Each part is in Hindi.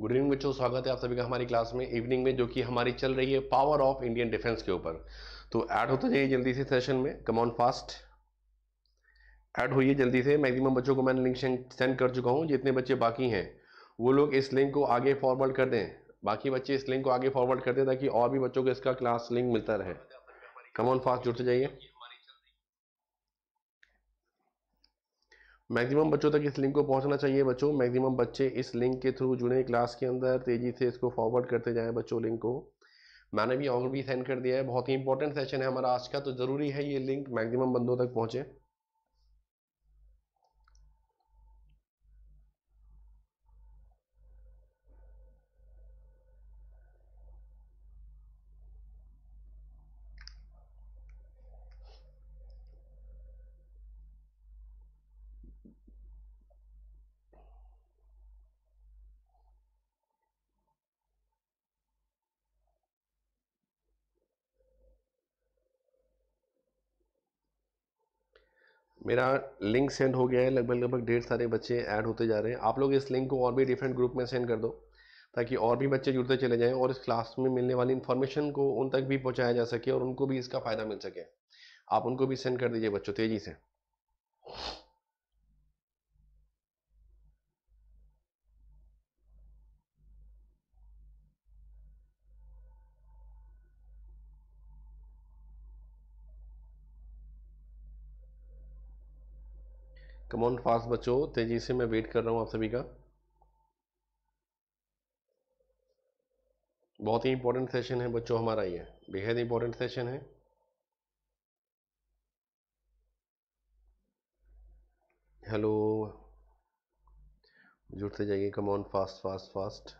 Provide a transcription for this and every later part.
गुड इवनिंग बच्चों स्वागत है आप सभी का हमारी क्लास में इवनिंग में जो कि हमारी चल रही है पावर ऑफ इंडियन डिफेंस के ऊपर तो ऐड होते जाइए जल्दी से सेशन में कम ऑन फास्ट ऐड होइए जल्दी से मैक्सिमम बच्चों को मैंने लिंक सेंड कर चुका हूँ जितने बच्चे बाकी हैं वो लोग इस लिंक को आगे फॉरवर्ड कर दें बाकी बच्चे इस लिंक को आगे फॉरवर्ड कर दें ताकि और भी बच्चों को इसका क्लास लिंक मिलता रहे कम ऑन फास्ट जुड़ते जाइए मैक्सिमम बच्चों तक इस लिंक को पहुंचना चाहिए बच्चों मैक्सिमम बच्चे इस लिंक के थ्रू जुड़े क्लास के अंदर तेज़ी से इसको फॉरवर्ड करते जाएं बच्चों लिंक को मैंने भी और भी सेंड कर दिया है बहुत ही इंपॉर्टेंट सेशन है हमारा आज का तो ज़रूरी है ये लिंक मैक्सिमम बंदों तक पहुँचे मेरा लिंक सेंड हो गया है लगभग लगभग ढेर सारे बच्चे ऐड होते जा रहे हैं आप लोग इस लिंक को और भी डिफरेंट ग्रुप में सेंड कर दो ताकि और भी बच्चे जुड़ते चले जाएं और इस क्लास में मिलने वाली इन्फॉर्मेशन को उन तक भी पहुंचाया जा सके और उनको भी इसका फ़ायदा मिल सके आप उनको भी सेंड कर दीजिए बच्चों तेज़ी से कमोन फास्ट बचो तेजी से मैं वेट कर रहा हूँ आप सभी का बहुत ही इंपॉर्टेंट सेशन है बच्चों हमारा ये बेहद इंपॉर्टेंट सेशन है हेलो जुड़ते जाइए कमोन फास्ट फास्ट फास्ट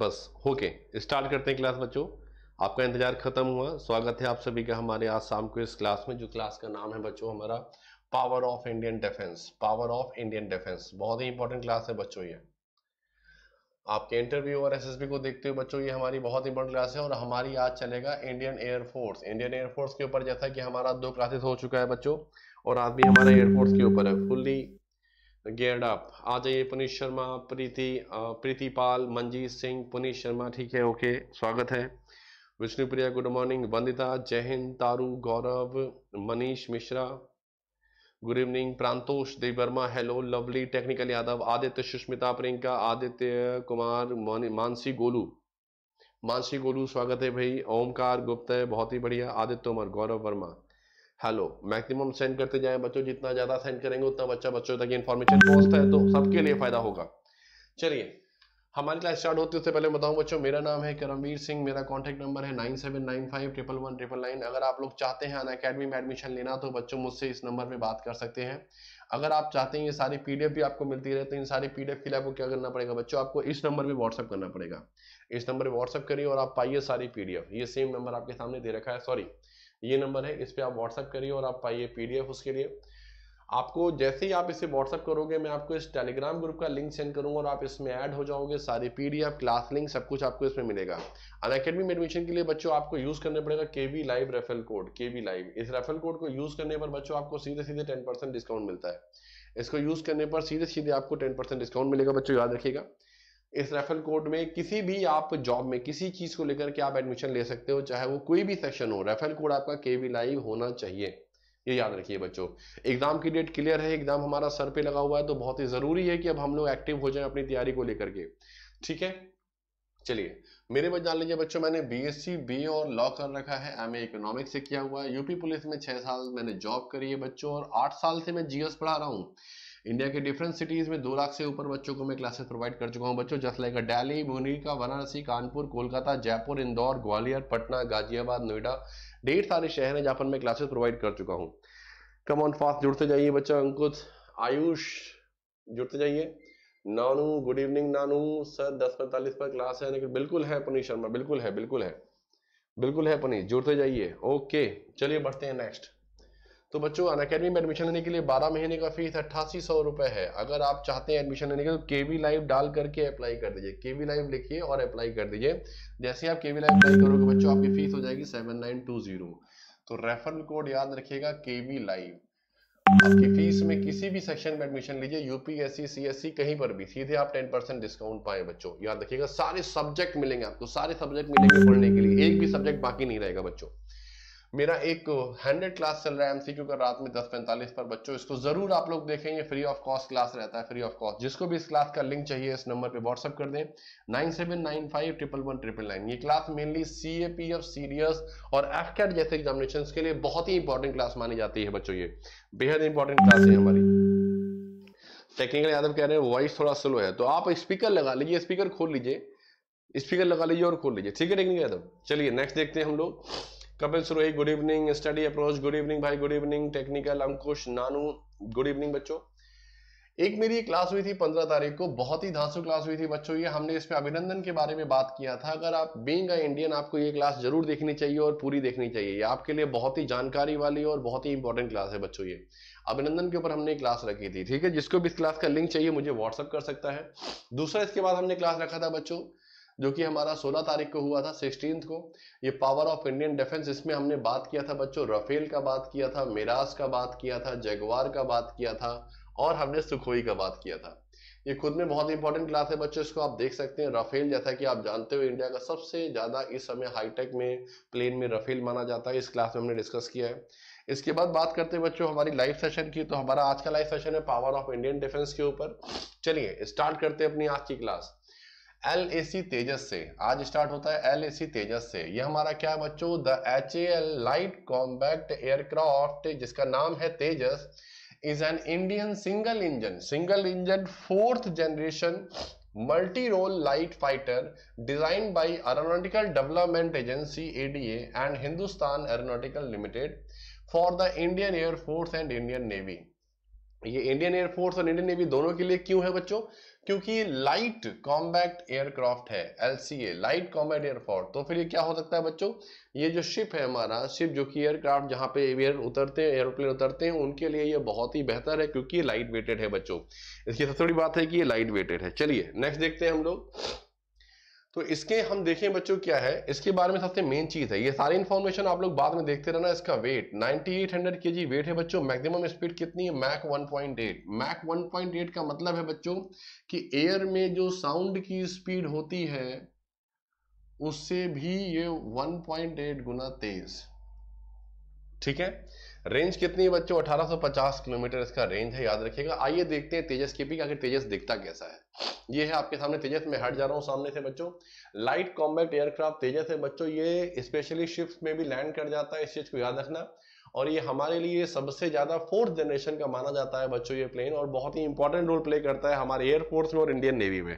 बस होके स्टार्ट करते हैं क्लास बच्चों आपका इंतजार खत्म हुआ स्वागत है आप सभी का हमारे आज शाम को इस क्लास में जो क्लास का नाम है बच्चों हमारा power of Indian defence power of Indian defence बहुत ही इंपॉर्टेंट क्लास है बच्चों ये आपके इंटरव्यू और एसएसबी को देखते हुए बच्चों ये हमारी बहुत इंपॉर्टेंट क्लास है और हमारी आज चलेगा इंडियन एयरफोर्स इंडियन एयरफोर्स के ऊपर जैसा कि हमारा दो क्लासेस हो चुका है बच्चों और आज भी हमारा एयरफोर्स के ऊपर है फुल्ली गेयर्ड अप आ जाइए पुनीत शर्मा प्रीति प्रीति पाल मंजीत सिंह पुनीत शर्मा ठीक है ओके स्वागत है Vishnu Priya good morning Vandita Jai Hind Taru Gaurav Manish Mishra good evening Prantosh Dev Verma hello lovely technical Yadav Aditya Sushmita Priyanka Aditya Kumar Mansi Golu Mansi Golu स्वागत है भाई ओमकार गुप्त है बहुत ही बढ़िया Aditya Umar Gaurav Verma hello maximum send करते जाए बच्चों जितना ज्यादा सेंड करेंगे उतना बच्चा बच्चों तक इन्फॉर्मेशन पहुंचता है तो सबके लिए फायदा होगा चलिए हमारी क्लास स्टार्ट होती है उससे पहले बताऊं बच्चों मेरा नाम है करमवीर सिंह मेरा कॉन्टैक्ट नंबर है nine seven nine five triple one triple nine अगर आप लोग चाहते हैं अन अकेडमी में एडमिशन लेना तो बच्चों मुझसे इस नंबर पे बात कर सकते हैं अगर आप चाहते हैं ये सारी पीडीएफ भी आपको मिलती रहे तो इन सारी पीडीएफ के लिए आपको क्या करना पड़ेगा बच्चों आपको इस नंबर पर व्हाट्सअप करना पड़ेगा इस नंबर पर व्हाट्सअप करिए और आप पाइए सारी पीडीएफ ये सेम नंबर आपके सामने दे रखा है सॉरी ये नंबर है इस पर आप व्हाट्सअप करिए और आप पाइए पीडीएफ उसके लिए आपको जैसे ही आप इसे व्हाट्सअप करोगे मैं आपको इस टेलीग्राम ग्रुप का लिंक सेंड करूंगा और आप इसमें ऐड हो जाओगे सारी पीडीएफ क्लास लिंक सब कुछ आपको इसमें मिलेगा अकेडमी में एडमिशन के लिए बच्चों आपको यूज करने पड़ेगा KV live referral code KV live इस रेफल कोड को यूज करने पर बच्चों आपको सीधे सीधे टेन डिस्काउंट मिलता है इसको यूज करने पर सीधे सीधे आपको टेन डिस्काउंट मिलेगा बच्चों याद रखेगा इस रेफरल कोड में किसी भी आप जॉब में किसी चीज़ को लेकर के आप एडमिशन ले सकते हो चाहे वो कोई भी सेक्शन हो रेफरल कोड आपका के वी लाइव होना चाहिए ये याद रखिए बच्चों एग्जाम की डेट क्लियर है एग्जाम हमारा सर पे लगा हुआ है तो बहुत ही ज़रूरी है कि अब हम लोग एक्टिव हो जाएं अपनी तैयारी को लेकर के ठीक है चलिए मेरे बच जान लीजिए बच्चों मैंने बीएससी बी और लॉ कर रखा है एम इकोनॉमिक्स से किया हुआ है यूपी पुलिस में छह साल मैंने जॉब करी है बच्चों और आठ साल से मैं जीएस पढ़ा रहा हूँ इंडिया के डिफरेंट सिटीज में दो लाख से ऊपर बच्चों को मैं क्लासेस प्रोवाइड कर चुका हूँ बच्चों जस्ट लाइक डेली मुनिका वाराणसी कानपुर कोलकाता जयपुर इंदौर ग्वालियर पटना गाजियाबाद नोएडा ढेर सारे शहर हैं जहां पर मैं क्लासेस प्रोवाइड कर चुका हूँ कम ऑन फास्ट जुड़ते जाइए बच्चों अंकुश आयुष जुड़ते जाइए Nanu good evening Nanu sir दस पैंतालीस पर क्लास है लेकिन बिल्कुल है पुनीत शर्मा बिल्कुल है बिल्कुल है बिल्कुल है पुनीत जुड़ते जाइए ओके चलिए बढ़ते हैं नेक्स्ट तो बच्चों अन अकेडमी में एडमिशन लेने के लिए 12 महीने का फीस अट्ठासी सौ रुपए है अगर आप चाहते हैं एडमिशन लेने के तो के वी लाइव डाल करके अप्लाई कर दीजिए के वी लाइव लिखिए और अप्लाई कर दीजिए जैसे आप के वी लाइव अप्लाई करोगे बच्चों आपकी फीस हो जाएगी सेवन नाइन टू जीरो तो रेफरल कोड याद रखिएगा के वी लाइव आपकी फीस में किसी भी सेक्शन में एडमिशन लीजिए यूपीएससी सीएससी कहीं पर भी सीधे आप टेन परसेंट डिस्काउंट पाए बच्चों याद रखिएगा सारे सब्जेक्ट मिलेंगे आपको सारे सब्जेक्ट मिलेंगे पढ़ने के लिए एक भी सब्जेक्ट बाकी नहीं रहेगा बच्चों मेरा एक हंड्रेड क्लास चल रहा है एमसीक्यू का रात में दस पैंतालीस पर बच्चों इसको जरूर आप लोग देखेंगे फ्री ऑफ कॉस्ट क्लास रहता है फ्री ऑफ कॉस्ट जिसको भी इस क्लास का लिंक चाहिए इस नंबर पे व्हाट्सअप कर दें nine seven nine five triple one triple nine ये class mainly C A P F series और एफ कैट जैसे एग्जामिनेशन के लिए बहुत ही इंपॉर्टेंट क्लास मानी जाती है बच्चों ये बेहद इंपॉर्टेंट क्लास है हमारी टेक्निकल यादव कह रहे हैं वॉइस थोड़ा स्लो है तो आप स्पीकर लगा लीजिए स्पीकर खोल लीजिए स्पीकर लगा लीजिए और खोल लीजिए ठीक है टेक्निकल यादव चलिए नेक्स्ट देखते हैं हम लोग Kapil Surohi good evening study approach good evening भाई good evening technical Ankush Nanu good evening बच्चों एक मेरी एक क्लास हुई थी पंद्रह तारीख को बहुत ही धांसू क्लास हुई थी बच्चों ये हमने इसमें अभिनंदन के बारे में बात किया था अगर आप बींग इंडियन आपको ये क्लास जरूर देखनी चाहिए और पूरी देखनी चाहिए ये आपके लिए बहुत ही जानकारी वाली और बहुत ही इंपॉर्टेंट क्लास है बच्चों ये अभिनंदन के ऊपर हमने क्लास रखी थी ठीक है जिसको भी इस क्लास का लिंक चाहिए मुझे व्हाट्सअप कर सकता है दूसरा इसके बाद हमने क्लास रखा था बच्चों जो कि हमारा 16 तारीख को हुआ था सिक्सटीन को ये पावर ऑफ इंडियन डिफेंस इसमें हमने बात किया था बच्चों रफेल का बात किया था मिराज का बात किया था जगवार का बात किया था और हमने सुखोई का बात किया था ये खुद में बहुत इंपॉर्टेंट क्लास है बच्चों इसको आप देख सकते हैं राफेल जैसा कि आप जानते हो इंडिया का सबसे ज्यादा इस समय हाईटेक में प्लेन में राफेल माना जाता है इस क्लास में हमने डिस्कस किया है इसके बाद बात करते हैं बच्चों हमारी लाइव सेशन की तो हमारा आज का लाइव सेशन है पावर ऑफ इंडियन डिफेंस के ऊपर चलिए स्टार्ट करते हैं अपनी आज की क्लास एल ए सी तेजस से आज स्टार्ट होता है एल ए सी तेजस से ये हमारा क्या है बच्चों the H A L light combat aircraft जिसका नाम है Tejas is an Indian single engine single engine fourth generation multi role light fighter design by aeronautical development agency ADA and Hindustan aeronautical limited for the Indian air force and Indian navy ये इंडियन एयरफोर्स और इंडियन नेवी दोनों के लिए क्यों है बच्चों क्योंकि ये लाइट कॉम्बैक्ट एयरक्राफ्ट है एलसीए लाइट कॉम्बैक्ट एयरफोर्ट तो फिर ये क्या हो सकता है बच्चों ये जो शिप है हमारा शिप जो कि एयरक्राफ्ट जहाँ पे एयर उतरते हैं एयरोप्लेन उतरते हैं उनके लिए ये बहुत ही बेहतर है क्योंकि ये लाइट वेटेड है बच्चों इसकी सबसे बड़ी बात है कि ये लाइट वेटेड है चलिए नेक्स्ट देखते हैं हम लोग तो इसके हम देखें बच्चों क्या है इसके बारे में सबसे मेन चीज़ है ये सारी इन्फॉर्मेशन आप लोग बाद में देखते रहना इसका वेट 9800 केजी वेट है बच्चों मैक्सिमम स्पीड कितनी है मैक 1.8 मैक 1.8 का मतलब है बच्चों कि एयर में जो साउंड की स्पीड होती है उससे भी ये 1.8 गुना तेज ठीक है रेंज कितनी है बच्चों 1850 किलोमीटर इसका रेंज है याद रखिएगा आइए देखते हैं तेजस की भी आखिर तेजस दिखता कैसा है ये है आपके सामने तेजस मैं हट जा रहा हूँ सामने से बच्चों लाइट कॉम्बैक्ट एयरक्राफ्ट तेजस है बच्चों ये स्पेशली शिप्स में भी लैंड कर जाता है इस चीज को याद रखना और ये हमारे लिए सबसे ज़्यादा फोर्थ जनरेशन का माना जाता है बच्चों ये प्लेन और बहुत ही इंपॉर्टेंट रोल प्ले करता है हमारे एयरफोर्स में और इंडियन नेवी में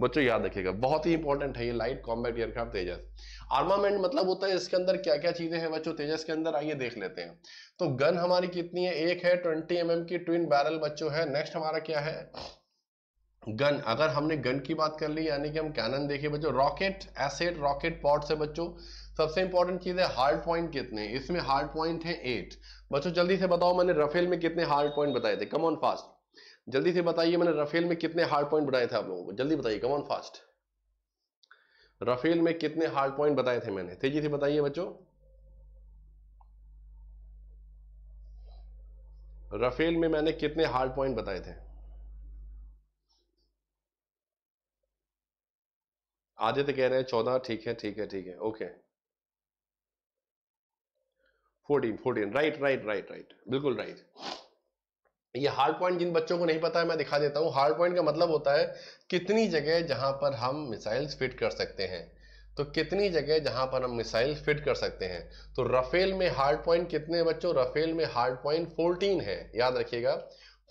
बच्चों याद रखिएगा बहुत ही इंपॉर्टेंट है ये light combat aircraft Tejas armament मतलब होता है इसके अंदर क्या क्या चीज़ें हैं बच्चों तेजस के अंदर आइए देख लेते हैं तो गन हमारी कितनी है एक है ट्वेंटी एम mm की ट्विन बैरल बच्चों है नेक्स्ट हमारा क्या है गन अगर हमने गन की बात कर ली यानी कि हम कैनन देखिए बच्चों रॉकेट एसेट रॉकेट पॉट से बच्चों सबसे इंपॉर्टेंट चीज है हार्ड पॉइंट कितने इसमें हार्ड पॉइंट है एट बच्चों जल्दी से बताओ मैंने रफेल में कितने हार्ड पॉइंट बताए थे कम ऑन फास्ट जल्दी से बताइए मैंने रफेल में कितने हार्ड पॉइंट बताए थे आप लोगों को जल्दी बताइए कम ऑन फास्ट रफेल में कितने हार्ड पॉइंट बताए थे मैंने तेजी से बताइए बच्चों रफेल में मैंने कितने हार्ड पॉइंट बताए थे आदित्य कह रहे हैं चौदह ठीक है ठीक है ठीक है okay fourteen fourteen right right right right बिल्कुल राइट ये हार्ड पॉइंट जिन बच्चों को नहीं पता है मैं दिखा देता हूँ हार्ड पॉइंट का मतलब होता है कितनी जगह जहां पर हम मिसाइल्स फिट कर सकते हैं तो कितनी जगह जहां पर हम मिसाइल फिट कर सकते हैं तो रफेल में हार्ड पॉइंट कितने बच्चों रफेल में हार्ड पॉइंट फोर्टीन है याद रखिएगा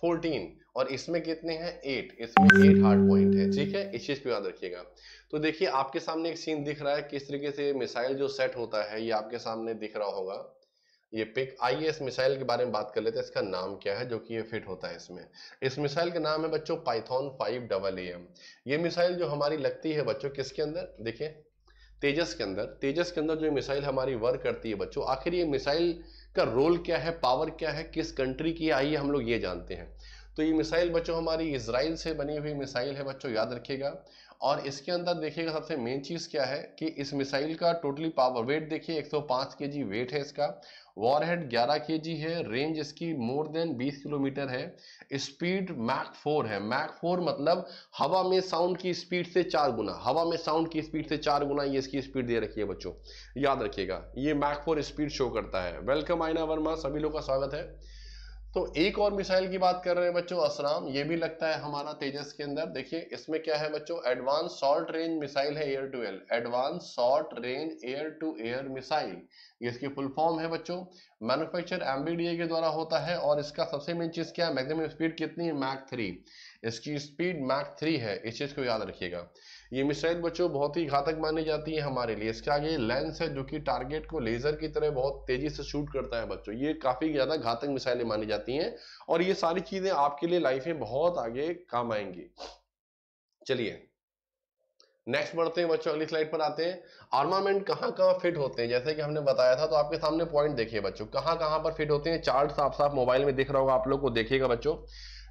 फोर्टीन और इसमें कितने हैं एट इसमें एट हार्ड पॉइंट है ठीक है इस चीज पे याद रखिएगा तो देखिए आपके सामने एक सीन दिख रहा है किस तरीके से मिसाइल जो सेट होता है ये आपके सामने दिख रहा होगा ये पिक आइए इस मिसाइल के बारे में बात कर लेते हैं इसका नाम क्या है जो कि ये फिट होता है इसमें इस मिसाइल का नाम है बच्चों Python five double A M ये मिसाइल जो हमारी लगती है बच्चों किसके अंदर देखिए तेजस के अंदर तेजस के अंदर जो मिसाइल हमारी वर्क करती है बच्चों आखिर ये मिसाइल का रोल क्या है पावर क्या है किस कंट्री की आई है हम लोग ये जानते हैं तो ये मिसाइल बच्चों हमारी इसराइल से बनी हुई मिसाइल है बच्चों याद रखिएगा और इसके अंदर देखिएगा सबसे मेन चीज़ क्या है कि इस मिसाइल का टोटली पावर वेट देखिए 105 केजी वेट है इसका वॉरहेड 11 केजी है रेंज इसकी मोर देन 20 किलोमीटर है स्पीड मैक 4 है मैक 4 मतलब हवा में साउंड की स्पीड से चार गुना हवा में साउंड की स्पीड से चार गुना ये इसकी स्पीड दे रखी है बच्चों याद रखिएगा ये मैक 4 स्पीड शो करता है वेलकम आइना वर्मा सभी लोग का स्वागत है तो एक और मिसाइल की बात कर रहे हैं बच्चों असराम ये भी लगता है हमारा तेजस के अंदर देखिए इसमें क्या है बच्चों एडवांस शॉर्ट रेंज मिसाइल है air to air advance short range air to air missile इसकी फुल फॉर्म है बच्चों मैन्युफैक्चर एमबीडीए के द्वारा होता है और इसका सबसे मेन चीज क्या है मैक्सिमम स्पीड कितनी है मैक थ्री इसकी स्पीड मैक थ्री है इस चीज को याद रखिएगा ये मिसाइल बच्चों बहुत ही घातक मानी जाती है हमारे लिए इसके आगे लेंस है जो कि टारगेट को लेजर की तरह बहुत तेजी से शूट करता है बच्चों ये काफी ज्यादा घातक मिसाइलें मानी जाती हैं और ये सारी चीजें आपके लिए लाइफ में बहुत आगे काम आएंगी चलिए नेक्स्ट बढ़ते हैं बच्चों अगली स्लाइड पर आते हैं आर्मामेंट कहाँ कहाँ फिट होते हैं जैसे कि हमने बताया था तो आपके सामने पॉइंट देखिए बच्चों कहाँ कहाँ पर फिट होते हैं चार्ट साफ साफ मोबाइल में दिख रहा होगा आप लोग को देखिएगा बच्चों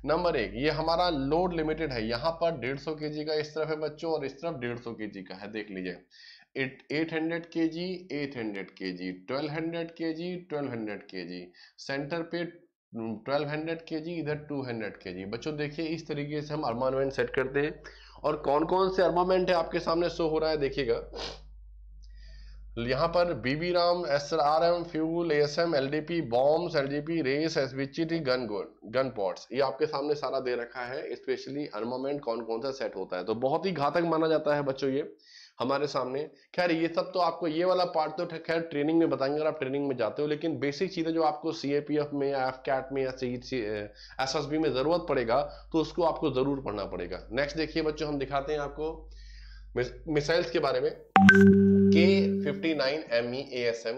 नंबर एक ये हमारा लोड लिमिटेड है यहाँ पर डेढ़ सौ के जी का इस तरफ है बच्चों और इस तरफ डेढ़ सौ के जी का है देख लीजिए एट हंड्रेड के जी एट हंड्रेड के जी ट्वेल्व हंड्रेड के जी twelve hundred K G centre पे ट्वेल्व हंड्रेड के जी इधर टू हंड्रेड के जी बच्चों देखिए इस तरीके से हम अर्मामेंट सेट करते हैं और कौन कौन से अर्मामेंट है आपके सामने शो हो रहा है देखिएगा यहाँ पर बीबी राम S R M fuel S M L D P bomb L D P race S B T gun gun pods ये आपके सामने सारा दे रखा है स्पेशली अर्मामेंट कौन कौन सा सेट होता है तो बहुत ही घातक माना जाता है बच्चों ये हमारे सामने खैर ये सब तो आपको ये वाला पार्ट तो खैर ट्रेनिंग में बताएंगे अगर आप ट्रेनिंग में जाते हो लेकिन बेसिक चीजें जो आपको सी ए पी एफ में या एफ कैट में या सी एस एस बी में जरूरत पड़ेगा तो उसको आपको जरूर पढ़ना पड़ेगा नेक्स्ट देखिए बच्चों हम दिखाते हैं आपको मिसाइल्स के बारे में 59 MEASM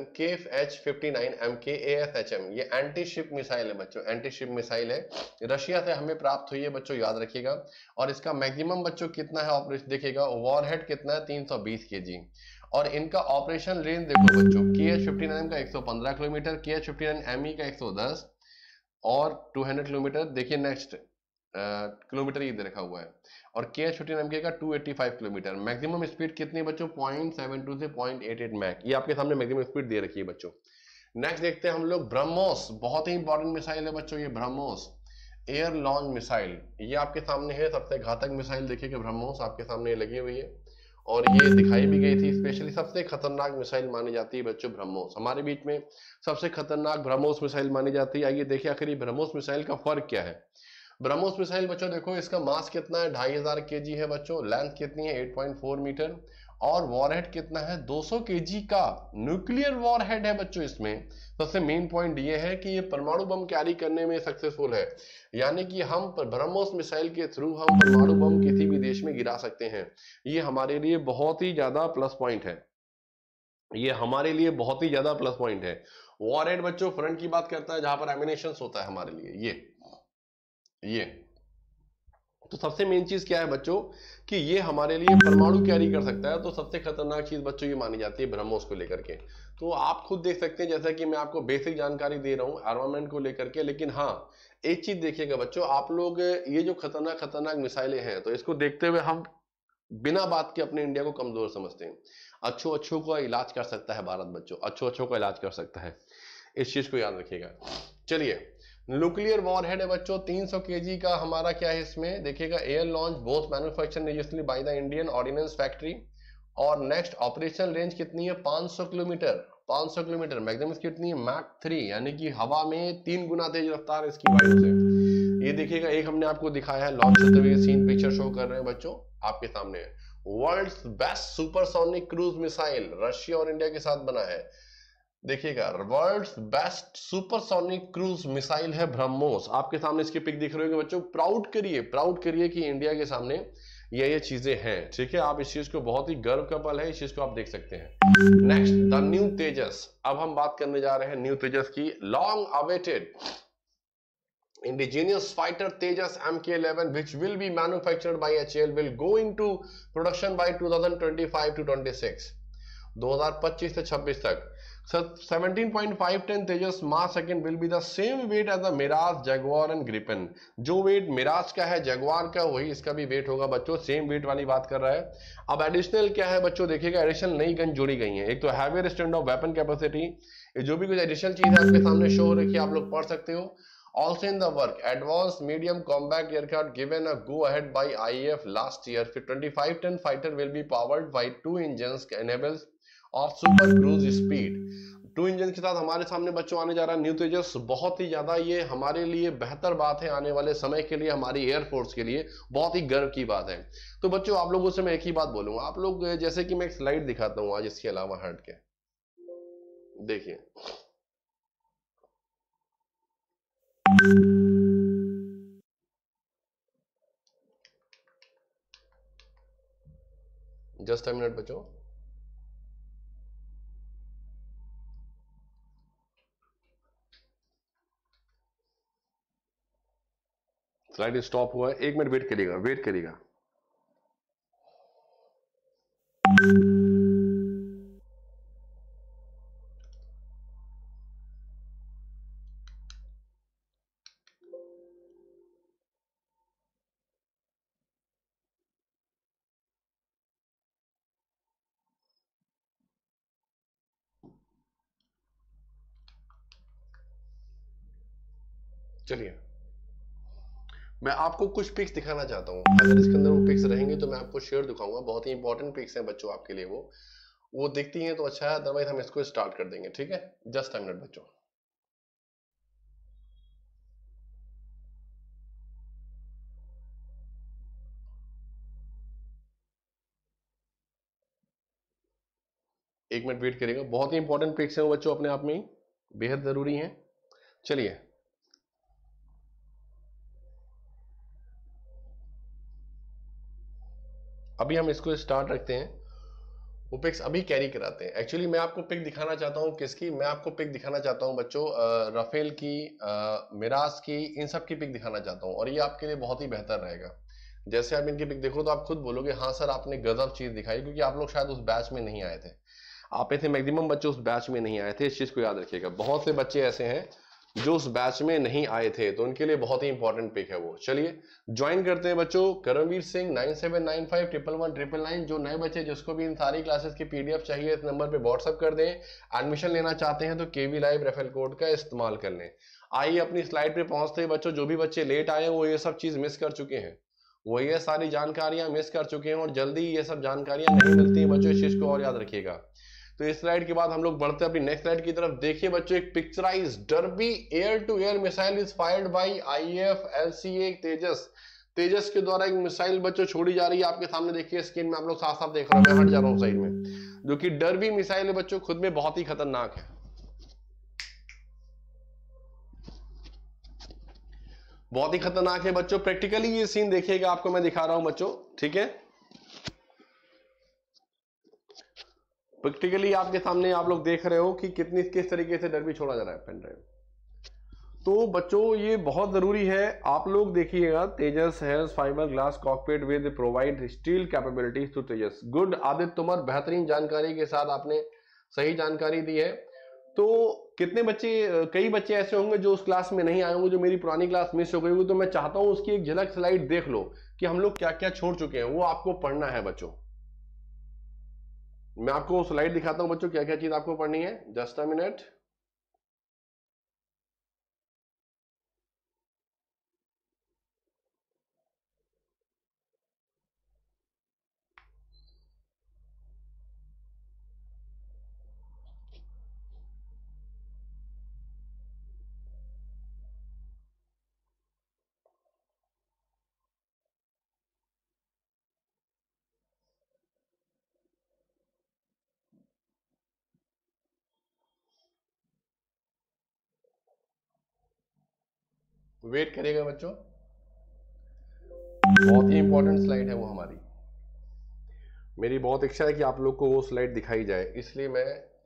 ये एंटी शिप मिसाइल है बच्चों एंटी शिप मिसाइल है रशिया से हमें प्राप्त हुई है बच्चों याद रखिएगा और इसका मैक्सिमम बच्चों कितना है ऑपरेशन देखिएगा वॉरहेड कितना है 320 केजी और इनका ऑपरेशन रेंज देखो बच्चों के एच का 115 किलोमीटर के एच e का 110 और 200 किलोमीटर देखिए नेक्स्ट किलोमीटर ये रखा हुआ है और के एच फिफ्टीन एम के का फाइव किलोमीटर मैक्सिमम स्पीड कितनी बच्चों टू से एट मैक ये आपके सामने मैक्सिमम स्पीड दे रखी है बच्चों नेक्स्ट देखते हैं हम लोग ब्रह्मोस बहुत ही इंपॉर्टेंट मिसाइल है बच्चों ये ब्रह्मोस एयर लॉन्च मिसाइल ये आपके सामने है सबसे घातक मिसाइल देखिए ब्रह्मोस आपके सामने लगी हुई है और ये दिखाई भी गई थी स्पेशली सबसे खतरनाक मिसाइल मानी जाती है बच्चों ब्रह्मोस हमारे बीच में सबसे खतरनाक ब्रह्मोस मिसाइल मानी जाती है आइए देखिए आखिर ये ब्रह्मोस मिसाइल का फर्क क्या है ब्रह्मोस मिसाइल बच्चों देखो इसका मास कितना है ढाई हजार के है बच्चों लेंथ कितनी है 8.4 मीटर और वॉरहेड कितना है 200 के का न्यूक्लियर वॉरहेड है बच्चों इसमें सबसे मेन पॉइंट ये है कि ये परमाणु बम कैरी करने में सक्सेसफुल है यानी कि हम ब्रह्मोस मिसाइल के थ्रू हम परमाणु बम किसी भी देश में गिरा सकते हैं ये हमारे लिए बहुत ही ज्यादा प्लस पॉइंट है ये हमारे लिए बहुत ही ज्यादा प्लस पॉइंट है वॉरहेड बच्चों फ्रंट की बात करता है जहां पर एमिनेशन होता है हमारे लिए ये ये तो सबसे मेन चीज क्या है बच्चों कि ये हमारे लिए परमाणु कैरी कर सकता है तो सबसे खतरनाक चीज बच्चों ये मानी जाती है ब्रह्मोस को लेकर के तो आप खुद देख सकते हैं जैसा कि मैं आपको बेसिक जानकारी दे रहा हूं आर्मामेंट को लेकर के लेकिन हाँ एक चीज देखिएगा बच्चों आप लोग ये जो खतरनाक खतरनाक मिसाइलें हैं तो इसको देखते हुए हम बिना बात के अपने इंडिया को कमजोर समझते हैं अच्छो अच्छो का इलाज कर सकता है भारत बच्चों अच्छो अच्छो का इलाज कर सकता है इस चीज को याद रखिएगा चलिए न्यूक्लियर वॉरहेड है बच्चों 300 केजी का हमारा क्या है इसमें देखिएगा air launch both manufacture registry by the Indian ordnance factory और नेक्स्ट ऑपरेशन रेंज कितनी है 500 किलोमीटर 500 किलोमीटर मैगजिम कितनी है मैक थ्री यानी कि हवा में तीन गुना तेज रफ्तार इसकी वायु से ये देखिएगा एक हमने आपको दिखाया है लॉन्च होते हुए सीन पिक्चर शो कर रहे हैं बच्चों आपके सामने world best supersonic cruise missile Russia और इंडिया के साथ बना है देखिएगा world best supersonic cruise missile है ब्रह्मोस आपके सामने इसकी पिक दिख रही होगी बच्चों प्राउड करिए प्राउड करिए कि इंडिया के सामने ये ये चीजें हैं ठीक है आप इस चीज को बहुत ही गर्व का पल है इस चीज को आप देख सकते हैं नेक्स्ट द न्यू तेजस अब हम बात करने जा रहे हैं न्यू तेजस की long awaited fighter Tejas B manufactured by H L will go into production by two thousand twenty five to twenty six 2025 से 26 तक तेजस माह second will be the same weight as the Mirage Jaguar and Gripen जो वेट मिराज का है जगवार का वही इसका भी वेट होगा बच्चों सेम वेट वाली बात कर रहा है अब एडिशनल क्या है बच्चों देखिएगा एडिशनल नई गन जुड़ी गई है एक तो heavier stand off weapon capacity जो भी कुछ एडिशनल चीज है आपके सामने शो हो रखी है आप लोग पढ़ सकते हो also in the work advanced medium combat aircraft given a go ahead by IAF last year 25 ton fighter will be powered by two engines enables और super cruise speed two engine के साथ हमारे सामने बच्चों आने जा रहा है न्यू तेजस बहुत ही ज़्यादा ये हमारे लिए बेहतर बात है आने वाले समय के लिए हमारी एयरफोर्स के लिए बहुत ही गर्व की बात है तो बच्चों आप लोगों से मैं एक ही बात बोलूंगा आप लोग जैसे कि मैं एक स्लाइड दिखाता हूं आज इसके अलावा हट के देखिए जस्ट अ मिनट बच्चों स्लाइड स्टॉप हुआ है एक मिनट वेट करिएगा वेट करिएगा चलिए मैं आपको कुछ पिक्स दिखाना चाहता हूँ अगर इसके अंदर वो पिक्स रहेंगे तो मैं आपको शेयर दिखाऊंगा बहुत ही इंपॉर्टेंट पिक्स हैं बच्चों आपके लिए वो वो दिखती हैं तो अच्छा है अदरवाइज हम इसको स्टार्ट कर देंगे ठीक है जस्ट अ मिनट बच्चों एक मिनट वेट करेगा बहुत ही इंपॉर्टेंट पिक्स है वो बच्चों अपने आप में ही बेहद ज़रूरी हैं चलिए अभी हम इसको स्टार्ट रखते हैं वो पिक्स अभी कैरी कराते हैं एक्चुअली मैं आपको पिक दिखाना चाहता हूँ किसकी मैं आपको पिक दिखाना चाहता हूँ बच्चों राफेल की मिराज की इन सब की पिक दिखाना चाहता हूँ और ये आपके लिए बहुत ही बेहतर रहेगा जैसे आप इनकी पिक देखो तो आप खुद बोलोगे हाँ सर आपने गजब चीज़ दिखाई क्योंकि आप लोग शायद उस बैच में नहीं आए थे आप थे मैक्सिमम बच्चे उस बैच में नहीं आए थे इस चीज़ को याद रखिएगा बहुत से बच्चे ऐसे हैं जो उस बैच में नहीं आए थे तो उनके लिए बहुत ही इंपॉर्टेंट पिक है वो चलिए ज्वाइन करते हैं बच्चों Karamveer Singh nine seven nine five triple one triple nine जो नए बच्चे जिसको भी इन सारी क्लासेस की पीडीएफ चाहिए इस नंबर पे व्हाट्सअप कर दें एडमिशन लेना चाहते हैं तो केवी लाइव रेफर कोड का इस्तेमाल कर लें आइए अपनी स्लाइड पर पहुंचते हैं बच्चों जो भी बच्चे लेट आए वो ये सब चीज मिस कर चुके हैं वो ये सारी जानकारियां मिस कर चुके हैं और जल्दी ये सब जानकारियां नहीं मिलती बच्चों इस चीज को और याद रखिएगा तो इस स्लाइड के बाद हम लोग बढ़ते हैं अपनी नेक्स्ट स्लाइड की तरफ देखिए बच्चों एक picturise Derby air to air missile is fired by I F Tejas Tejas के द्वारा एक मिसाइल बच्चों छोड़ी जा रही है आपके सामने देखिए स्क्रीन में आप लोग साफ साफ देख रहे हो हट जा रहा हूँ साइड में जो कि डरबी मिसाइल है बच्चों खुद में बहुत ही खतरनाक है बहुत ही खतरनाक है बच्चों प्रैक्टिकली ये सीन देखिएगा आपको मैं दिखा रहा हूं बच्चों ठीक है प्रैक्टिकली आपके सामने आप लोग देख रहे हो कि कितनी किस तरीके से डर भी छोड़ा जा रहा है पेन ड्राइव तो बच्चों ये बहुत ज़रूरी है आप लोग देखिएगा Tejas has fibre glass cockpit with provide steel capabilities to Tejas good Aditya Tomar बेहतरीन जानकारी के साथ आपने सही जानकारी दी है तो कितने बच्चे कई बच्चे ऐसे होंगे जो उस क्लास में नहीं आए होंगे जो मेरी पुरानी क्लास मिस हो गई होगी तो मैं चाहता हूँ उसकी एक झलक स्लाइड देख लो कि हम लोग क्या क्या छोड़ चुके हैं वो आपको पढ़ना है बच्चों मैं आपको स्लाइड दिखाता हूँ बच्चों क्या क्या चीज़ आपको पढ़नी है जस्ट अ मिनट वेट करेगा बच्चों बहुत ही इंपॉर्टेंट स्लाइड है वो हमारी मेरी बहुत इच्छा है कि आप लोग को वो स्लाइड दिखाई जाए इसलिए मैं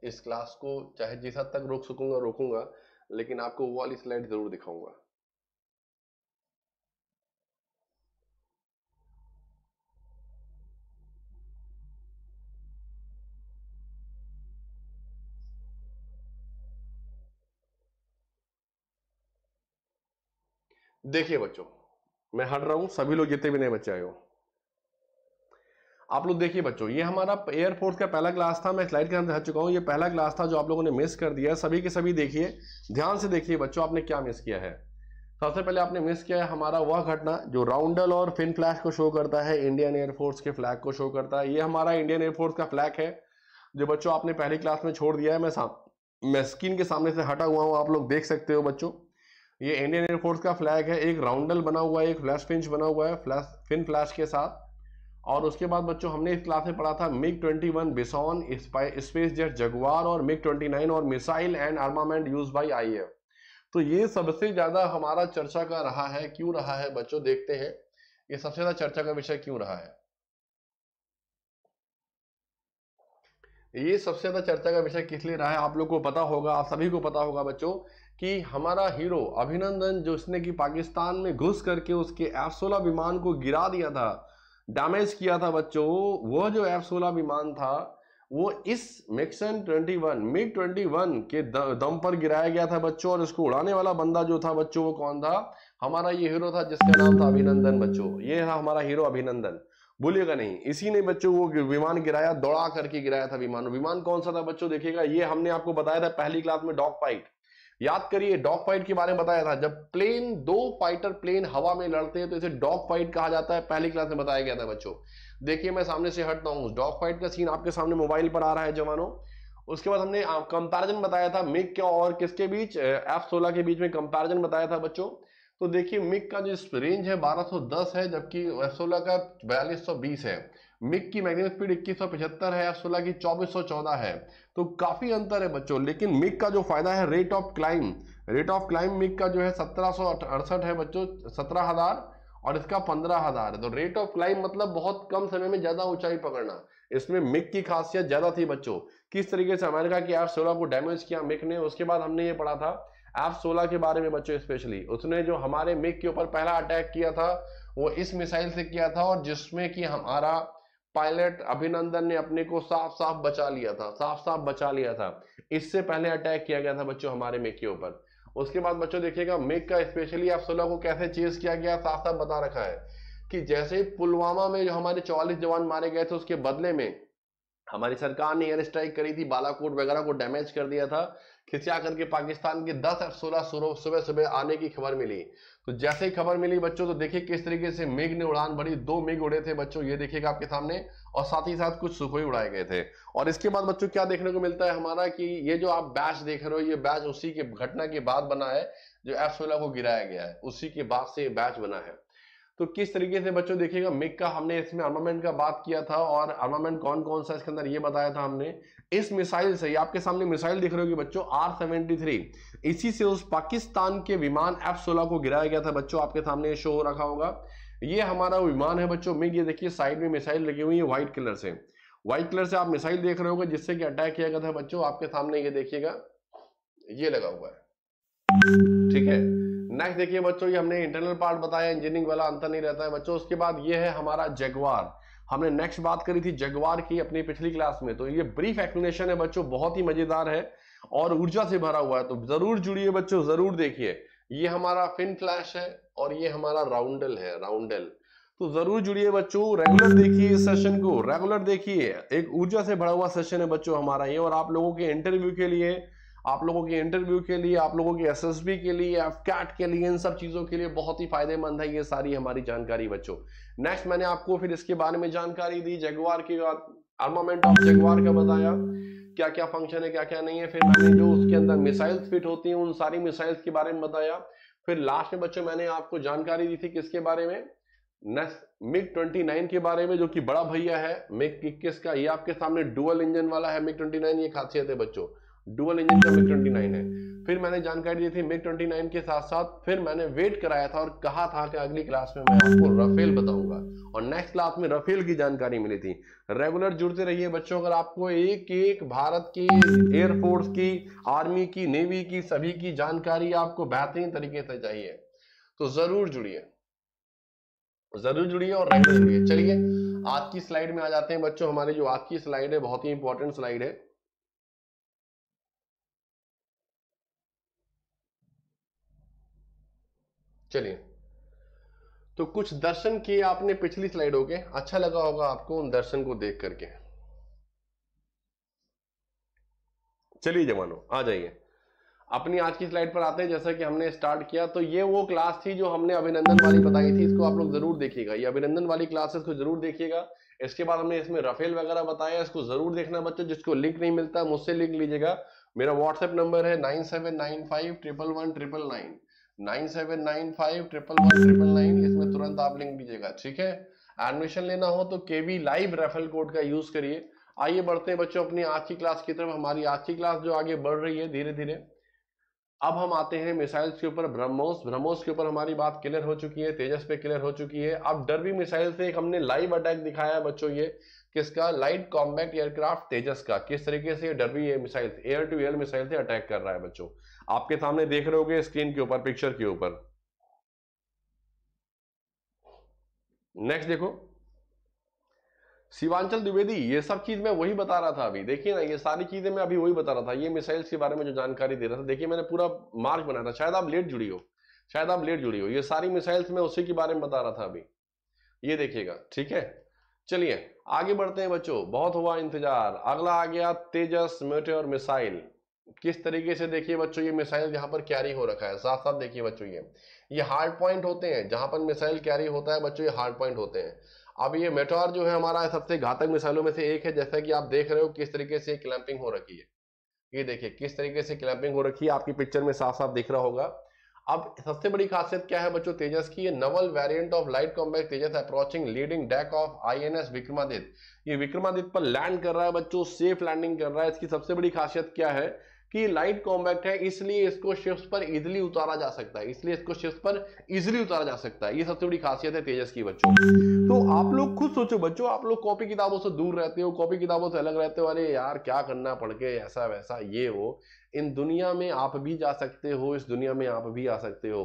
इस क्लास को चाहे जिस हद तक रोक सकूंगा रोकूंगा लेकिन आपको वो वाली स्लाइड जरूर दिखाऊंगा देखिए बच्चों मैं हट रहा हूं सभी लोग जितने भी नए बच्चे आए हो आप लोग देखिए बच्चों ये हमारा एयरफोर्स का पहला क्लास था मैं स्लाइड के अंदर हट चुका हूं ये पहला क्लास था जो आप लोगों ने मिस कर दिया सभी के सभी देखिए ध्यान से देखिए बच्चों आपने क्या मिस किया है सबसे पहले आपने मिस किया है हमारा वह घटना जो राउंडल और फिन फ्लैश को शो करता है इंडियन एयरफोर्स के फ्लैग को शो करता है ये हमारा इंडियन एयरफोर्स का फ्लैग है जो बच्चों आपने पहली क्लास में छोड़ दिया है मैं मैं स्क्रीन के सामने से हटा हुआ हूँ आप लोग देख सकते हो बच्चों ये इंडियन एयरफोर्स का फ्लैग है एक राउंडल बना हुआ है एक फ्लैश फिंच बना हुआ है फ्लैश फिन फ्लैश के साथ और उसके बाद बच्चों हमने इस क्लास में पढ़ा था MiG 21 one Bison space jet Jaguar और मिग 29 और missile and armament use by I तो ये सबसे ज्यादा हमारा चर्चा का रहा है क्यों रहा है बच्चों देखते हैं ये सबसे ज्यादा चर्चा का विषय क्यों रहा है ये सबसे ज्यादा चर्चा का विषय किस लिए रहा है आप लोग को पता होगा आप सभी को पता होगा बच्चों कि हमारा हीरो अभिनंदन जो उसने कि पाकिस्तान में घुस करके उसके एफ सोलह विमान को गिरा दिया था डैमेज किया था बच्चों वह जो एफ सोलह विमान था वो इस मिक्सन 21 मिग 21 के दम पर गिराया गया था बच्चों और इसको उड़ाने वाला बंदा जो था बच्चों वो कौन था हमारा ये हीरो था जिसका नाम था अभिनंदन बच्चों ये था हमारा हीरो अभिनंदन भूलिएगा नहीं इसी ने बच्चों वो विमान गिराया दौड़ा करके गिराया था विमान विमान कौन सा था बच्चों देखिएगा ये हमने आपको बताया था पहली क्लास में डॉग पाइट याद करिए डॉग फाइट के बारे में बताया था जब प्लेन दो फाइटर प्लेन हवा में लड़ते हैं तो इसे डॉग फाइट कहा जाता है पहली क्लास में बताया गया था बच्चों देखिए मैं सामने से हटता हूँ डॉग फाइट का सीन आपके सामने मोबाइल पर आ रहा है जवानों उसके बाद हमने कंपैरिजन बताया था मिक का और किसके बीच एफ सोलह के बीच में कंपैरिजन बताया था बच्चों तो देखिए मिक का जो रेंज है 1210 है जबकि एफ सोलह का बयालीस है मिक की मैक्सिमम स्पीड इक्कीस सौ पिछहत्तर है या सोलह की चौबीस सौ चौदह है तो काफी अंतर है बच्चों लेकिन मिक का जो फायदा है rate of climb rate of climb MiG का जो है सत्रह सौ अड़सठ है बच्चों सत्रह हजार और इसका पंद्रह हजार है तो रेट ऑफ क्लाइम मतलब बहुत कम समय में ज्यादा ऊंचाई पकड़ना इसमें मिक की खासियत ज्यादा थी बच्चों किस तरीके से अमेरिका की एफ सोलह को डैमेज किया मिक ने उसके बाद हमने ये पढ़ा था एफ सोलह के बारे में बच्चों स्पेशली उसने जो हमारे मिक के ऊपर पहला अटैक किया था वो इस मिसाइल से किया था और जिसमें कि हमारा पायलट अभिनंदन ने अपने को साफ साफ बचा लिया था साफ साफ बचा लिया था इससे पहले अटैक किया गया था बच्चों हमारे मेक के ऊपर उसके बाद बच्चों देखिएगा मेक का स्पेशली आप सोलह को कैसे चेस किया गया साफ साफ बता रखा है कि जैसे पुलवामा में जो हमारे चौवालीस जवान मारे गए थे उसके बदले में हमारी सरकार ने एयर स्ट्राइक करी थी बालाकोट वगैरह को डैमेज कर दिया था खिंचा करके पाकिस्तान के 10 और 16 सुबह सुबह आने की खबर मिली तो जैसे ही खबर मिली बच्चों तो देखिए किस तरीके से मेघ ने उड़ान भरी दो मेघ उड़े थे बच्चों ये देखिएगा आपके सामने और साथ ही साथ कुछ सुखोई उड़ाए गए थे और इसके बाद बच्चों क्या देखने को मिलता है हमारा कि ये जो आप बैच देख रहे हो ये बैच उसी के घटना के बाद बना है जो एफ सोलह को गिराया गया है उसी के बाद से ये बैच बना है तो किस तरीके से बच्चों देखिएगा मिग का हमने इसमें आर्मामेंट का बात किया था और आर्मामेंट कौन कौन सा इसके अंदर ये बताया था हमने इस मिसाइल से आपके सामने मिसाइल दिख रहे होगी बच्चों आर सेवेंटी थ्री इसी से उस पाकिस्तान के विमान एफ सोलह को गिराया गया था बच्चों आपके सामने शो हो रखा होगा ये हमारा विमान है बच्चों मिग ये देखिए साइड में मिसाइल लगी हुई है व्हाइट कलर से व्हाइट कलर से आप मिसाइल देख रहे होगा जिससे कि अटैक किया गया था बच्चों आपके सामने ये देखिएगा ये लगा हुआ है ठीक है नेक्स्ट देखिए बच्चों ये हमने इंटरनल पार्ट बताया इंजीनियरिंग वाला अंतर नहीं रहता है बच्चों उसके बाद ये है हमारा जगवार हमने नेक्स्ट बात करी थी जगवार की अपनी पिछली क्लास में तो ये ब्रीफ एक्सप्लेनेशन है बच्चों बहुत ही मजेदार है और ऊर्जा से भरा हुआ है तो जरूर जुड़िए बच्चों जरूर देखिए ये हमारा फिन फ्लैश है और ये हमारा राउंडल है राउंडल तो जरूर जुड़िए बच्चों रेगुलर देखिए इस सेशन को रेगुलर देखिए एक ऊर्जा से भरा हुआ सेशन है बच्चों हमारा ये और आप लोगों के इंटरव्यू के लिए आप लोगों के इंटरव्यू के लिए आप लोगों के एस के लिए एफ कैट के लिए इन सब चीज़ों के लिए बहुत ही फायदेमंद है ये सारी हमारी जानकारी बच्चों नेक्स्ट मैंने आपको फिर इसके बारे में जानकारी दी जगवार की आर्मामेंट ऑफ जगवार का बताया क्या क्या फंक्शन है क्या क्या नहीं है फिर मैंने जो उसके अंदर मिसाइल्स फिट होती हैं उन सारी मिसाइल्स के बारे में बताया फिर लास्ट में बच्चों मैंने आपको जानकारी दी थी किसके बारे में मिग 29 के बारे में जो कि बड़ा भैया है मिग इक्कीस का ये आपके सामने डुअल इंजन वाला है मिग 29 ये खासियत है बच्चों डुअल इंजन का मिग ट्वेंटी नाइन है फिर मैंने जानकारी दी थी मिग ट्वेंटी नाइन के साथ साथ फिर मैंने वेट कराया था और कहा था कि अगली क्लास में मैं आपको रफेल बताऊंगा और नेक्स्ट क्लास में रफेल की जानकारी मिली थी रेगुलर जुड़ते रहिए बच्चों अगर आपको एक एक भारत की एयरफोर्स की आर्मी की नेवी की सभी की जानकारी आपको बेहतरीन तरीके से चाहिए तो जरूर जुड़िए जरूर जुड़िए और रेगुलर जुड़िए चलिए आज की स्लाइड में आ जाते हैं बच्चों हमारी जो आज की स्लाइड है बहुत ही इंपॉर्टेंट स्लाइड है चलिए तो कुछ दर्शन किए आपने पिछली स्लाइड के अच्छा लगा होगा आपको उन दर्शन को देख करके चलिए जवानों आ जाइए अपनी आज की स्लाइड पर आते हैं जैसा कि हमने स्टार्ट किया तो ये वो क्लास थी जो हमने अभिनंदन वाली बताई थी इसको आप लोग जरूर देखिएगा ये अभिनंदन वाली क्लासेस को जरूर देखिएगा इसके बाद हमने इसमें रफेल वगैरह बताया इसको जरूर देखना बच्चों जिसको लिंक नहीं मिलता मुझसे लिंक लीजिएगा मेरा व्हाट्सएप नंबर है nine seven nine five triple one triple nine nine seven nine five triple one triple nine इसमें तुरंत आप लिंक दीजिएगा ठीक है एडमिशन लेना हो तो केवी लाइव रेफरल कोड का यूज करिए आइए बढ़ते हैं बच्चों अपनी आज की क्लास की तरफ हमारी आज की क्लास जो आगे बढ़ रही है धीरे धीरे अब हम आते हैं मिसाइल्स के ऊपर ब्रह्मोस ब्रह्मोस के ऊपर हमारी बात क्लियर हो चुकी है तेजस पे क्लियर हो चुकी है अब डरबी मिसाइल से एक हमने लाइव अटैक दिखाया है बच्चों ये किसका लाइट कॉम्बैक्ट एयरक्राफ्ट तेजस का किस तरीके से डरबी ये missile air to air missile से अटैक कर रहा है बच्चों आपके सामने देख रहे हो स्क्रीन के ऊपर पिक्चर के ऊपर नेक्स्ट देखो शिवांचल द्विवेदी ये सब चीज मैं वही बता रहा था अभी देखिए ना ये सारी चीजें मैं अभी वही बता रहा था ये मिसाइल्स के बारे में जो जानकारी दे रहा था देखिए मैंने पूरा मार्च बनाया था शायद आप लेट जुड़ी हो शायद आप लेट जुड़ी हो ये सारी मिसाइल्स मैं उसी के बारे में बता रहा था अभी ये देखिएगा ठीक है चलिए आगे बढ़ते हैं बच्चों बहुत हुआ इंतजार अगला आ गया तेजस म्यूटर मिसाइल किस तरीके से देखिए बच्चों ये मिसाइल यहाँ पर कैरी हो रखा है साफ साफ देखिए बच्चों ये ये हार्ड पॉइंट होते हैं जहां पर मिसाइल कैरी होता है बच्चों ये हार्ड पॉइंट होते हैं अब ये मेटोर जो है हमारा सबसे घातक मिसाइलों में से एक है जैसा कि आप देख रहे हो किस तरीके से क्लैंपिंग हो रखी है ये देखिए किस तरीके से क्लैंपिंग हो रखी है आपकी पिक्चर में साफ साफ दिख रहा होगा अब सबसे बड़ी खासियत क्या है बच्चों तेजस की ये naval variant of light combat Tejas approaching leading deck of INS Vikramaditya ये विक्रमादित्य पर लैंड कर रहा है बच्चों सेफ लैंडिंग कर रहा है इसकी सबसे बड़ी खासियत क्या है कि लाइट कॉम्पैक्ट है इसलिए इसको शिफ्ट पर इजिली उतारा जा सकता है इसलिए इसको शिफ्ट पर इजिली उतारा जा सकता है ये सबसे बड़ी खासियत है तेजस की बच्चों तो आप लोग खुद सोचो बच्चों आप लोग कॉपी किताबों से दूर रहते हो कॉपी किताबों से अलग रहते हो अरे यार क्या करना पड़ के ऐसा वैसा ये हो इन दुनिया में आप भी जा सकते हो इस दुनिया में आप भी आ सकते हो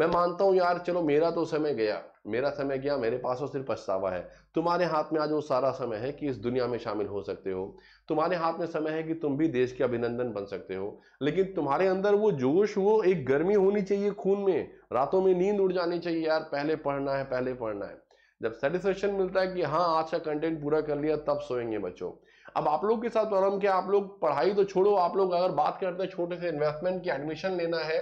मैं मानता हूं यार चलो मेरा तो समय गया मेरा समय गया मेरे पास वो सिर्फ पछतावा है तुम्हारे हाथ में आज वो सारा समय है कि इस दुनिया में शामिल हो सकते हो तुम्हारे हाथ में समय है कि तुम भी देश के अभिनंदन बन सकते हो लेकिन तुम्हारे अंदर वो जोश वो एक गर्मी होनी चाहिए खून में रातों में नींद उड़ जानी चाहिए यार पहले पढ़ना है पहले पढ़ना है जब सेटिस्फेक्शन मिलता है कि हाँ आज का कंटेंट पूरा कर लिया तब सोएंगे बच्चों अब आप लोग के साथ प्रॉब्लम क्या आप लोग पढ़ाई तो छोड़ो आप लोग अगर बात करते हैं छोटे से इन्वेस्टमेंट की एडमिशन लेना है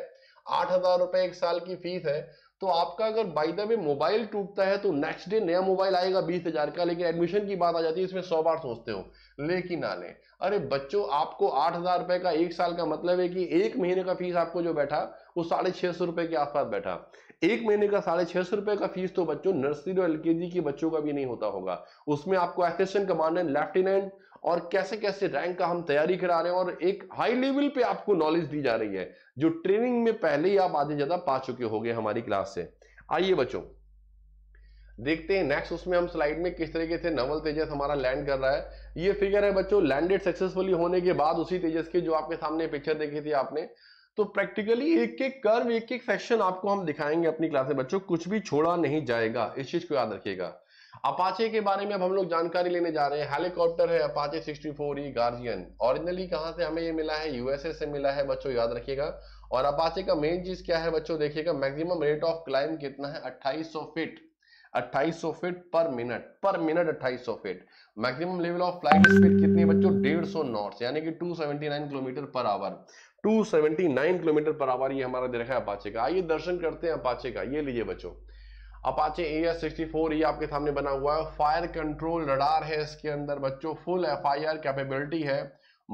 आठ हजार रुपए एक साल की फीस है तो आपका अगर बाई द वे मोबाइल टूटता है तो नेक्स्ट डे नया मोबाइल आएगा बीस हजार का लेकिन एडमिशन की बात आ जाती है इसमें सौ बार सोचते हो लेकिन आ लें अरे बच्चों आपको आठ हजार रुपए का एक साल का मतलब है कि एक महीने का फीस आपको जो बैठा वो साढ़े छह सौ रुपए के आसपास बैठा एक महीने का साढ़े छह सौ रुपए का फीस तो बच्चों नर्सरी और एलकेजी के बच्चों का भी नहीं होता होगा उसमें आपको असिस्टेंट कमांडेंट लेफ्टिनेंट और कैसे कैसे रैंक का हम तैयारी करा रहे हैं और एक हाई लेवल पे आपको नॉलेज दी जा रही है जो ट्रेनिंग में पहले ही आप आधे ज्यादा पा चुके हो हमारी क्लास से आइए बच्चों देखते हैं नेक्स्ट उसमें हम स्लाइड में किस तरीके से नवल तेजस हमारा लैंड कर रहा है ये फिगर है बच्चों लैंडेड सक्सेसफुली होने के बाद उसी तेजस के जो आपके सामने पिक्चर देखी थी आपने तो प्रैक्टिकली एक एक कर्व एक एक सेक्शन आपको हम दिखाएंगे अपनी क्लास में बच्चों कुछ भी छोड़ा नहीं जाएगा इस चीज को याद रखिएगा अपाचे के बारे में अब हम लोग जानकारी लेने जा रहे हैं हेलीकॉप्टर है अपाचे 64 ई गार्जियन ऑरिजिनली कहाँ से हमें ये मिला है यूएसए से मिला है बच्चों याद रखिएगा और अपाचे का मेन चीज क्या है बच्चों देखिएगा मैक्सिमम रेट ऑफ क्लाइम कितना है 2800 feet 2800 feet per minute per minute 2800 feet maximum level of flight speed कितनी है बच्चों सौ नॉट्स यानी कि 279 kilometre per hour 279 kilometre per hour ये हमारा दे रखा है अपाचे का आइए दर्शन करते हैं अपाचे का ये लीजिए बच्चों Apache A S sixty four ये आपके सामने बना हुआ है फायर कंट्रोल रडार है इसके अंदर बच्चों full F I R capability है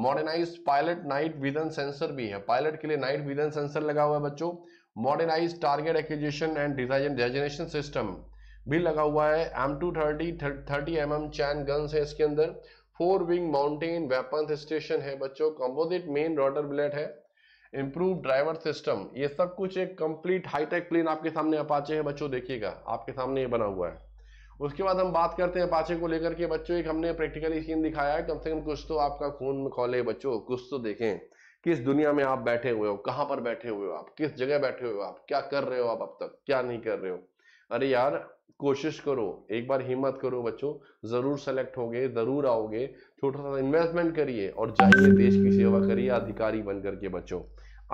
modernise pilot night vision sensor भी है पायलट के लिए नाइट विजन सेंसर लगा हुआ है बच्चों modernise target acquisition and designation system भी लगा हुआ है M two thirty thirty M M chain guns है इसके अंदर four wing mountain weapon station है बच्चों कॉम्पोजिट मेन रोटर ब्लेट है इम्प्रूव ड्राइवर सिस्टम ये सब कुछ एक कंप्लीट हाईटेक प्लेन आपके सामने अपाचे है बच्चों देखिएगा आपके सामने ये बना हुआ है उसके बाद हम बात करते हैं अपाचे को लेकर के बच्चों एक हमने प्रैक्टिकली सीन दिखाया है कम से कम कुछ तो आपका खून में खोले बच्चों कुछ तो देखें किस दुनिया में आप बैठे हुए हो कहाँ पर बैठे हुए हो आप किस जगह बैठे हुए हो आप क्या कर रहे हो आप अब तक क्या नहीं कर रहे हो अरे यार कोशिश करो एक बार हिम्मत करो बच्चों जरूर सेलेक्ट होगे जरूर आओगे छोटा सा इन्वेस्टमेंट करिए और जाइए देश की सेवा करिए अधिकारी बनकर के बच्चों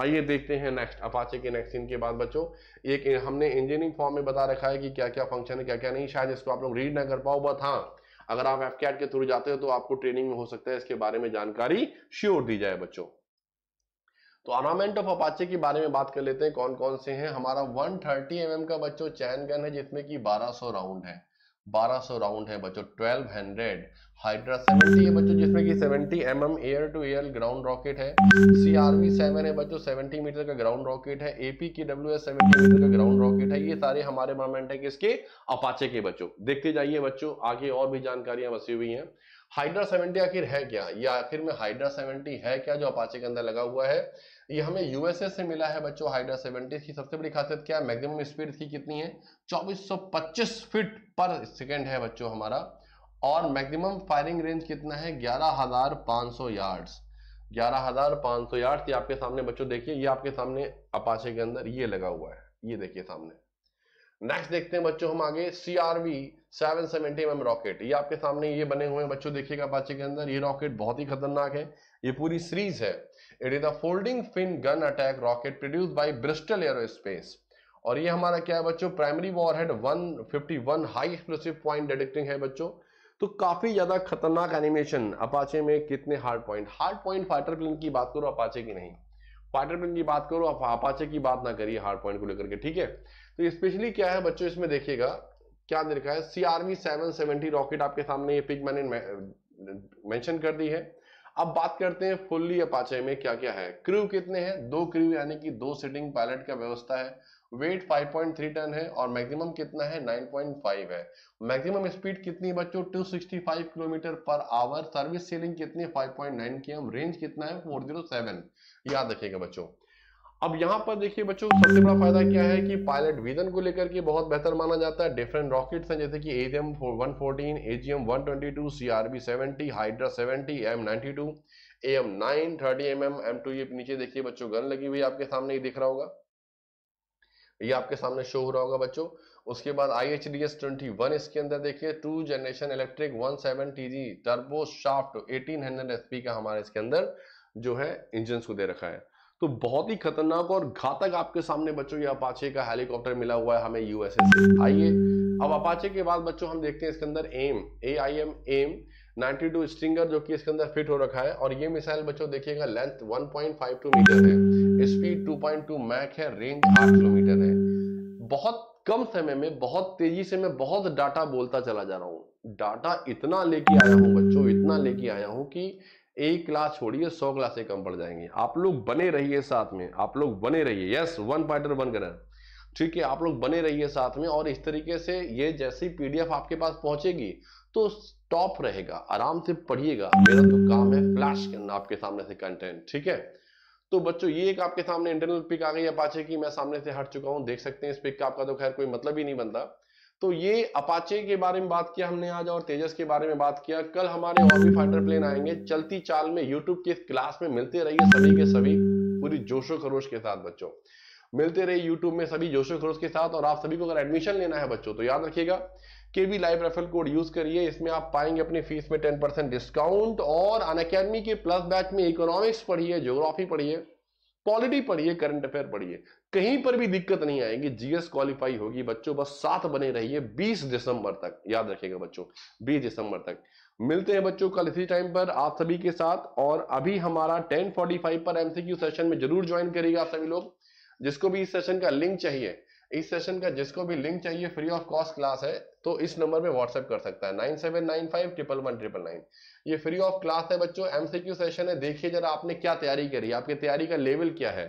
आइए देखते हैं नेक्स्ट अपाचे के नेक्स्ट इनके बाद बच्चों एक हमने इंजीनियरिंग फॉर्म में बता रखा है कि क्या क्या फंक्शन है क्या क्या नहीं शायद इसको आप लोग रीड ना कर पाओ बट हाँ अगर आप एफ के थ्रू जाते हो तो आपको ट्रेनिंग में हो सकता है इसके बारे में जानकारी श्योर दी जाए बच्चों तो अनामेंट ऑफ अपाचे के बारे में बात कर लेते हैं कौन कौन से हैं हमारा 130 थर्टी mm का बच्चों चैन गन है जिसमें कि 1200 राउंड है 1200 राउंड है बच्चों 1200 हाइड्रा सेवेंटी है बच्चों जिसमें कि 70 M M air to air ground rocket है सीआरवी सेवन है बच्चों 70 मीटर का ग्राउंड रॉकेट है एपी के डब्ल्यू एस सेवेंटी मीटर का ग्राउंड रॉकेट है ये सारे हमारे मोमेंट है किसके अपाचे के बच्चों देखते जाइए बच्चों आगे और भी जानकारियां बसी हुई हैं हाइड्रा सेवेंटी आखिर है क्या ये आखिर में हाइड्रा सेवेंटी है क्या जो अपाचे के अंदर लगा हुआ है ये हमें यूएसए से मिला है बच्चों हाइड्रा सेवेंटी की सबसे बड़ी खासियत क्या है मैक्सिमम स्पीड इसकी कितनी है 2425 फीट पर सेकेंड है बच्चों हमारा और मैक्सिमम फायरिंग रेंज कितना है 11,500 यार्ड्स 11,500 यार्ड्स ये आपके सामने बच्चों देखिए ये आपके सामने अपाचे के अंदर ये लगा हुआ है ये देखिए सामने नेक्स्ट देखते हैं बच्चों हम आगे सीआरवी सेवेंटी एम रॉकेट ये आपके सामने ये बने हुए हैं बच्चों देखिएगा अपाचे के अंदर ये रॉकेट बहुत ही खतरनाक है ये पूरी सीरीज है it is a folding fin gun attack rocket produce by Bristol aerospace और ये हमारा क्या है बच्चों primary war head 151 high explosive point detecting है बच्चों तो काफी ज्यादा खतरनाक एनिमेशन अपाचे में कितने hard point hard point fighter plane की बात करो अपाचे की नहीं फाइटर प्लेन की बात करो अपाचे की बात ना करिए हार्ड पॉइंट को लेकर के ठीक है तो स्पेशली क्या है बच्चों इसमें देखिएगा क्या देखा है सीआरवी सेवन सेवेंटी रॉकेट आपके सामने ये पिक मैंने मेंशन कर दी है अब बात करते हैं फुल्ली अपाचे में क्या क्या है क्रू कितने हैं दो क्रू यानी कि दो सीटिंग पायलट का व्यवस्था है वेट 5.3 टन है और मैक्सिमम कितना है 9.5 है मैक्सिमम स्पीड कितनी बच्चों 265 kilometre per hour service ceiling कितनी 5.9 की रेंज कितना है 407 याद रखिएगा बच्चों अब यहाँ पर देखिए बच्चों सबसे बड़ा फायदा क्या है कि पायलट विजन को लेकर के बहुत बेहतर माना जाता है डिफरेंट रॉकेट्स हैं जैसे कि AGM 114, AGM R B seventy Hydra seventy M ninety A M nine thirty M M M two ये नीचे देखिए बच्चों गन लगी हुई आपके सामने ही दिख रहा होगा ये आपके सामने शो हो रहा होगा बच्चों उसके बाद I H D S twenty one इसके अंदर देखिए two generation electric one seven T G turbo shaft eighteen hundred S P का हमारे इसके अंदर जो है इंजन को दे रखा है तो बहुत ही खतरनाक और घातक आपके सामने बच्चों ये अपाचे का हेलीकॉप्टर मिला हुआ है हमें यूएसए से आइए अब अपाचे के बाद बच्चों हम देखते हैं इसके अंदर M A I M M 92 Stinger जो कि इसके अंदर फिट हो रखा है और ये मिसाइल बच्चों देखिएगा लेंथ 1.52 मीटर है स्पीड 2.2 मैक है रेंज 8 किलोमीटर है बहुत कम समय में बहुत तेजी से मैं बहुत डाटा बोलता चला जा रहा हूँ डाटा इतना लेके आया हूँ बच्चों इतना लेके आया हूँ कि एक क्लास छोड़िए सौ क्लासें कम पड़ जाएंगी आप लोग बने रहिए साथ में आप लोग बने रहिए यस वन पॉइंटर वन करें ठीक है आप लोग बने रहिए साथ में और इस तरीके से ये जैसी पीडीएफ आपके पास पहुंचेगी तो टॉप रहेगा आराम से पढ़िएगा मेरा तो काम है फ्लैश करना आपके सामने से कंटेंट ठीक है तो बच्चों ये एक आपके सामने इंटरनल पिक आ गई है पाचे की मैं सामने से हट चुका हूं देख सकते हैं इस पिक का आपका तो खैर कोई मतलब ही नहीं बनता तो ये अपाचे के बारे में बात किया हमने आज और तेजस के बारे में बात किया कल हमारे और भी फाइटर प्लेन आएंगे चलती चाल में यूट्यूब के क्लास में मिलते रहिए सभी के सभी पूरी जोशो खरोश के साथ बच्चों मिलते रहे यूट्यूब में सभी जोशो खरोश के साथ और आप सभी को अगर एडमिशन लेना है बच्चों तो याद रखिएगा K B live referral code use करिए इसमें आप पाएंगे अपनी फीस में टेन परसेंट डिस्काउंट और अन के प्लस बैच में इकोनॉमिक्स पढ़िए ज्योग्राफी पढ़िए पॉलिटी पढ़िए करंट अफेयर पढ़िए कहीं पर भी दिक्कत नहीं आएगी जीएस क्वालिफाई होगी बच्चों बस साथ बने रहिए 20 दिसंबर तक याद रखिएगा बच्चों 20 दिसंबर तक मिलते हैं बच्चों कल इसी टाइम पर आप सभी के साथ और अभी हमारा 10:45 पर एमसीक्यू सेशन में जरूर ज्वाइन करिएगा आप सभी लोग जिसको भी इस सेशन का लिंक चाहिए इस सेशन का जिसको भी लिंक चाहिए फ्री ऑफ कॉस्ट क्लास है तो इस नंबर में व्हाट्सएप कर सकता है nine seven nine five triple one triple nine ये फ्री ऑफ क्लास है बच्चों एमसीक्यू सेशन है देखिए जरा आपने क्या तैयारी करी आपकी तैयारी का लेवल क्या है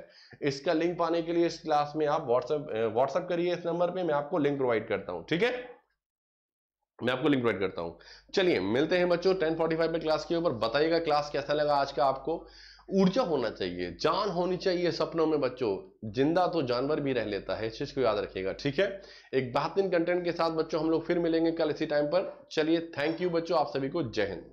इसका लिंक पाने के लिए इस क्लास में आप व्हाट्सएप व्हाट्सएप करिए इस नंबर पर मैं आपको लिंक प्रोवाइड करता हूँ ठीक है मैं आपको लिंक प्रोवाइड करता हूं चलिए मिलते हैं बच्चों टेन फोर्टी में क्लास के ऊपर बताइएगा क्लास कैसा लगा आज का आपको ऊर्जा होना चाहिए जान होनी चाहिए सपनों में बच्चों जिंदा तो जानवर भी रह लेता है इस चीज को याद रखिएगा ठीक है एक बेहतरीन कंटेंट के साथ बच्चों हम लोग फिर मिलेंगे कल इसी टाइम पर चलिए थैंक यू बच्चों आप सभी को जय हिंद